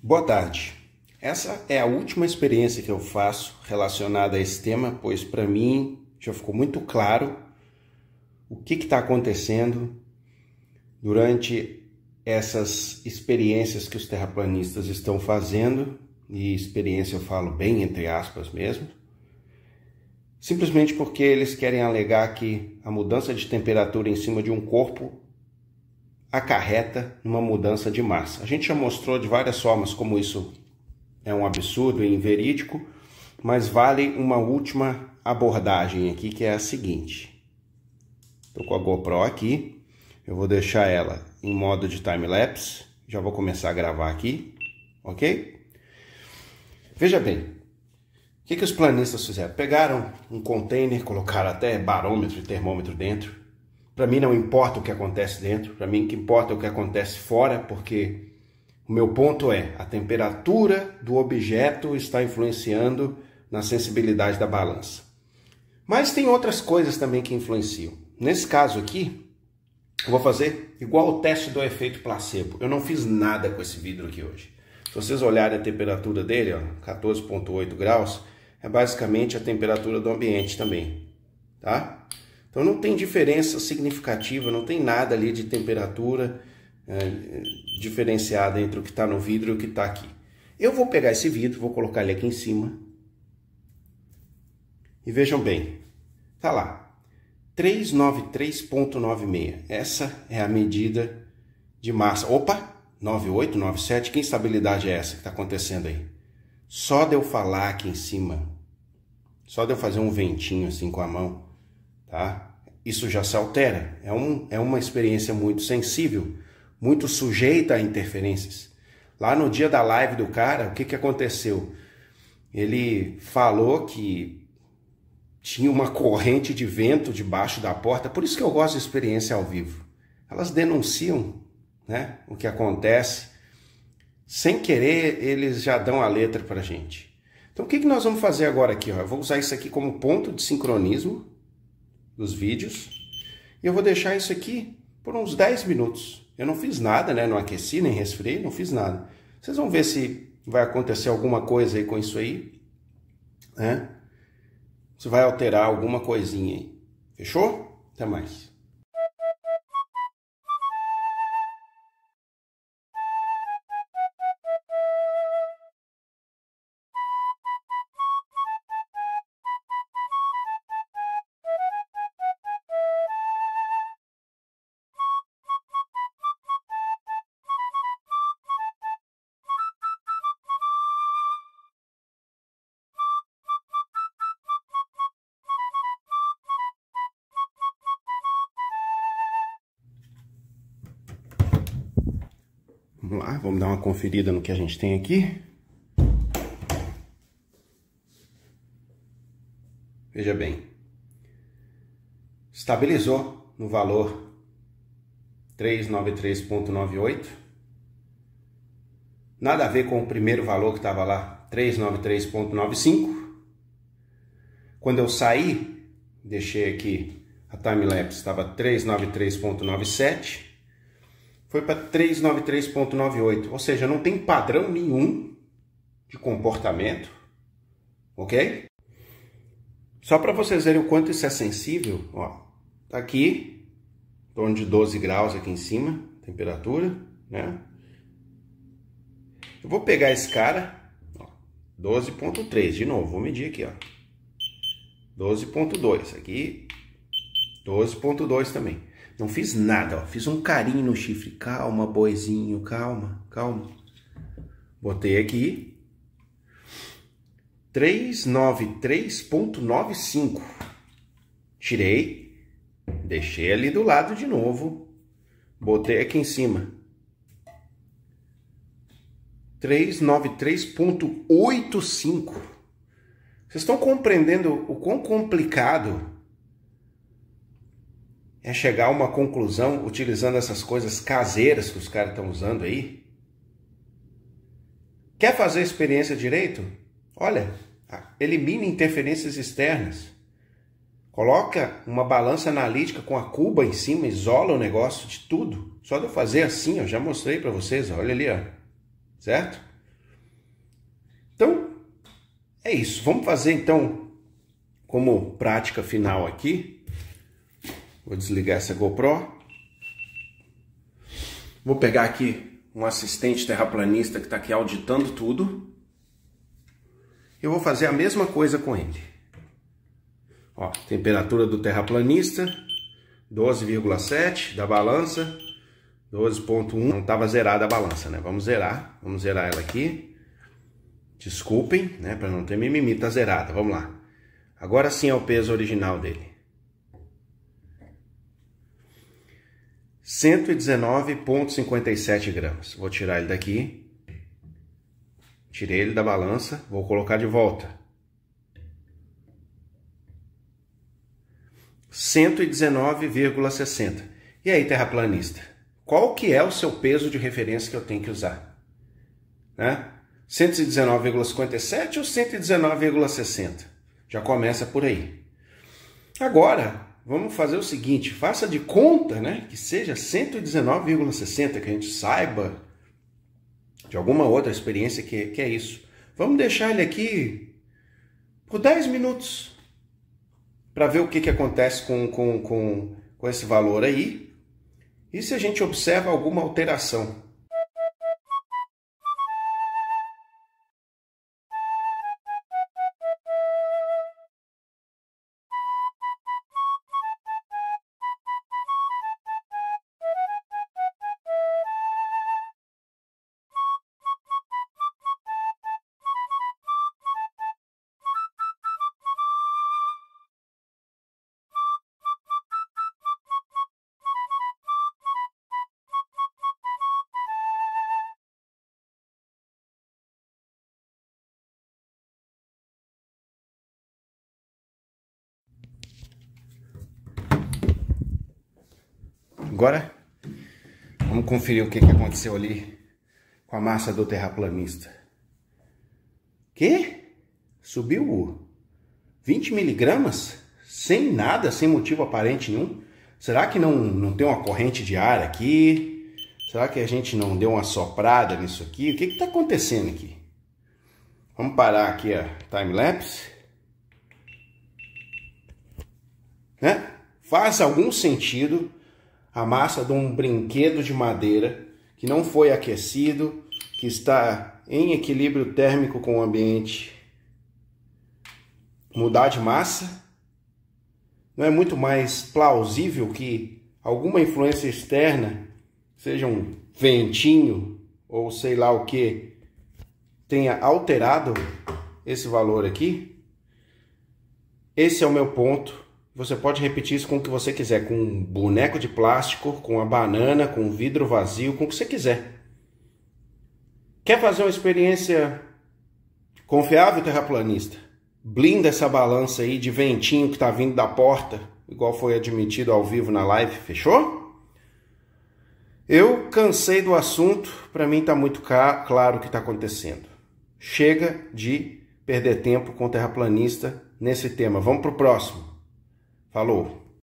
Boa tarde. Essa é a última experiência que eu faço relacionada a esse tema, pois para mim já ficou muito claro o que está acontecendo durante essas experiências que os terraplanistas estão fazendo, e experiência eu falo bem entre aspas mesmo, simplesmente porque eles querem alegar que a mudança de temperatura em cima de um corpo acarreta uma mudança de massa. A gente já mostrou de várias formas como isso é um absurdo e inverídico, mas vale uma última abordagem aqui que é a seguinte. Estou com a GoPro aqui, eu vou deixar ela em modo de time-lapse, já vou começar a gravar aqui, ok? Veja bem, o que, que os planistas fizeram? Pegaram um container, colocaram até barômetro e termômetro dentro, para mim não importa o que acontece dentro, para mim que importa é o que acontece fora, porque o meu ponto é a temperatura do objeto está influenciando na sensibilidade da balança. Mas tem outras coisas também que influenciam. Nesse caso aqui, eu vou fazer igual o teste do efeito placebo. Eu não fiz nada com esse vidro aqui hoje. Se vocês olharem a temperatura dele, 14.8 graus, é basicamente a temperatura do ambiente também, tá? Então não tem diferença significativa, não tem nada ali de temperatura é, diferenciada entre o que está no vidro e o que está aqui. Eu vou pegar esse vidro, vou colocar ele aqui em cima. E vejam bem, tá lá, 393.96. Essa é a medida de massa. Opa, 98, 97, que instabilidade é essa que está acontecendo aí? Só de eu falar aqui em cima, só de eu fazer um ventinho assim com a mão, tá? Isso já se altera. É, um, é uma experiência muito sensível, muito sujeita a interferências. Lá no dia da live do cara, o que, que aconteceu? Ele falou que tinha uma corrente de vento debaixo da porta, por isso que eu gosto de experiência ao vivo. Elas denunciam né, o que acontece. Sem querer, eles já dão a letra para gente. Então, o que, que nós vamos fazer agora aqui? Ó? Eu vou usar isso aqui como ponto de sincronismo dos vídeos. E eu vou deixar isso aqui por uns 10 minutos. Eu não fiz nada, né? Não aqueci, nem resfriei, não fiz nada. Vocês vão ver se vai acontecer alguma coisa aí com isso aí, né? Se vai alterar alguma coisinha aí. Fechou? Até mais. Vamos lá, vamos dar uma conferida no que a gente tem aqui. Veja bem, estabilizou no valor 393.98. Nada a ver com o primeiro valor que estava lá, 393.95. Quando eu saí, deixei aqui a time lapse estava 393.97 foi para 393,98. Ou seja, não tem padrão nenhum de comportamento, ok? Só para vocês verem o quanto isso é sensível, ó, tá aqui, em torno de 12 graus aqui em cima, temperatura, né? Eu vou pegar esse cara, 12.3, de novo, vou medir aqui, ó. 12.2, aqui 12.2 também. Não fiz nada, ó. Fiz um carinho no chifre. Calma, boizinho, calma, calma. Botei aqui. 393.95. Tirei. Deixei ali do lado de novo. Botei aqui em cima. 393.85. Vocês estão compreendendo o quão complicado é chegar a uma conclusão utilizando essas coisas caseiras que os caras estão usando aí? Quer fazer experiência direito? Olha, elimine interferências externas. Coloca uma balança analítica com a cuba em cima, isola o negócio de tudo. Só de eu fazer assim, eu já mostrei para vocês, olha ali, ó. certo? Então, é isso. Vamos fazer então como prática final aqui Vou desligar essa GoPro. Vou pegar aqui um assistente terraplanista que está aqui auditando tudo. Eu vou fazer a mesma coisa com ele. Ó, temperatura do terraplanista, 12,7 da balança, 12.1. Não estava zerada a balança, né? Vamos zerar, vamos zerar ela aqui. Desculpem, né? Para não ter mimimi, tá zerada. Vamos lá. Agora sim é o peso original dele. 119,57 gramas. Vou tirar ele daqui. Tirei ele da balança, vou colocar de volta. 119,60. E aí, terraplanista? Qual que é o seu peso de referência que eu tenho que usar? Né? 119,57 ou 119,60? Já começa por aí. Agora, vamos fazer o seguinte, faça de conta, né, que seja 119,60, que a gente saiba de alguma outra experiência que, que é isso. Vamos deixar ele aqui por 10 minutos para ver o que, que acontece com, com, com, com esse valor aí e se a gente observa alguma alteração. Agora, vamos conferir o que, que aconteceu ali com a massa do terraplanista. Que? Subiu 20 miligramas? Sem nada, sem motivo aparente nenhum? Será que não, não tem uma corrente de ar aqui? Será que a gente não deu uma soprada nisso aqui? O que está acontecendo aqui? Vamos parar aqui a time-lapse. Né? Faz algum sentido a massa de um brinquedo de madeira que não foi aquecido, que está em equilíbrio térmico com o ambiente. Mudar de massa não é muito mais plausível que alguma influência externa, seja um ventinho ou sei lá o que, tenha alterado esse valor aqui? Esse é o meu ponto você pode repetir isso com o que você quiser, com um boneco de plástico, com a banana, com um vidro vazio, com o que você quiser. Quer fazer uma experiência confiável, terraplanista? Blinda essa balança aí de ventinho que está vindo da porta, igual foi admitido ao vivo na live, fechou? Eu cansei do assunto, para mim está muito claro o que está acontecendo. Chega de perder tempo com terraplanista nesse tema. Vamos para o próximo. Falou!